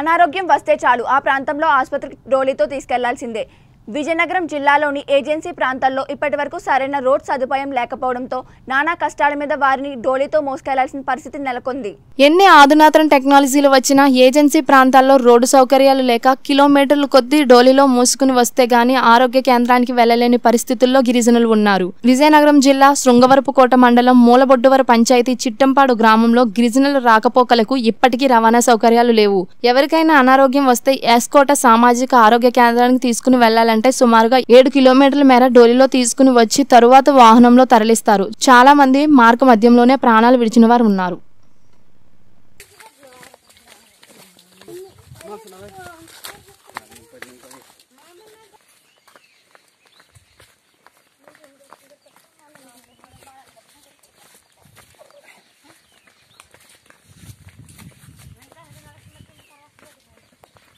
అనారోగ్యం వస్తే చాలు ఆ ప్రాంతంలో ఆసుపత్రి డోలీతో తీసుకెళ్లాల్సిందే విజయనగరం జిల్లాలోని ఏజెన్సీ ప్రాంతాల్లో ఇప్పటివరకు సరైన రోడ్ సదుపాయం లేకపోవడంతో నానా కష్టాల మీద వారిని డోలీతో మోసుకెళ్లాల్సిన పరిస్థితి నెలకొంది ఎన్ని ఆధునాతన టెక్నాలజీలు వచ్చినా ఏజెన్సీ ప్రాంతాల్లో రోడ్డు సౌకర్యాలు లేక కిలోమీటర్లు కొద్దీ డోలీలో మోసుకుని వస్తే గాని ఆరోగ్య కేంద్రానికి వెళ్లలేని పరిస్థితుల్లో గిరిజనులు ఉన్నారు విజయనగరం జిల్లా శృంగవరపుకోట మండలం మూలబొడ్డువర పంచాయతీ చిట్టంపాడు గ్రామంలో గిరిజనుల రాకపోకలకు ఇప్పటికీ రవాణా సౌకర్యాలు లేవు ఎవరికైనా అనారోగ్యం వస్తే ఎస్కోట సామాజిక ఆరోగ్య కేంద్రానికి తీసుకుని వెళ్లాలని అంటే సుమారుగా ఏడు కిలోమీటర్ల మేర డోలీలో తీసుకుని వచ్చి తరువాత వాహనంలో తరలిస్తారు చాలా మంది మార్గ మధ్యంలోనే ప్రాణాలు విడిచిన వారు ఉన్నారు